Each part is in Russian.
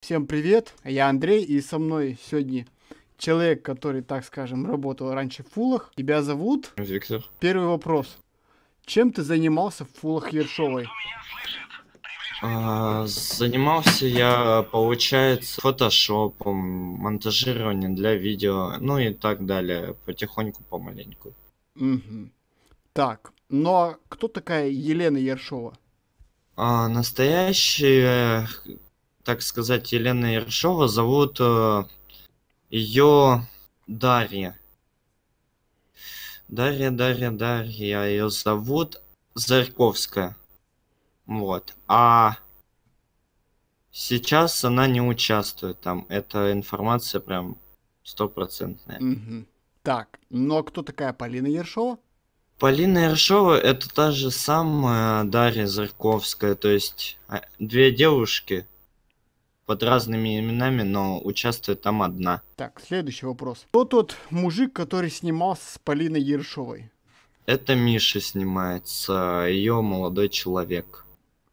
Всем привет, я Андрей, и со мной сегодня человек, который, так скажем, работал раньше в фулах. Тебя зовут? Виктор. Первый вопрос. Чем ты занимался в фулах Ершовой? А, занимался я, получается, фотошопом, монтажированием для видео, ну и так далее, потихоньку, помаленьку. Угу. Так, ну а кто такая Елена Ершова? А, настоящая так сказать, Елена Ершова, зовут э, ее Дарья. Дарья, Дарья, Дарья, ее зовут Зарковская. Вот. А сейчас она не участвует там. Эта информация прям стопроцентная. Угу. Так, но кто такая Полина Ершова? Полина Ершова это та же самая Дарья Зарковская, то есть а, две девушки, под разными именами, но участвует там одна. Так, следующий вопрос. Кто тот мужик, который снимался с Полиной Ершовой? Это Миша снимается, ее молодой человек,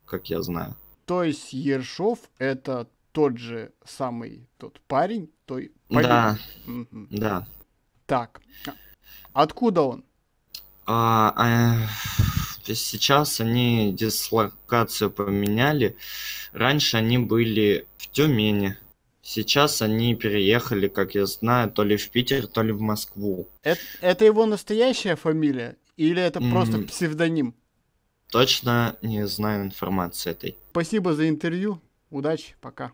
как я знаю. То есть Ершов это тот же самый тот парень, той Полина? Да, угу. да. Так, а откуда он? А, а, сейчас они дислокацию поменяли. Раньше они были в Тюмени. Сейчас они переехали, как я знаю, то ли в Питер, то ли в Москву. Это, это его настоящая фамилия? Или это просто mm. псевдоним? Точно не знаю информации этой. Спасибо за интервью. Удачи, пока.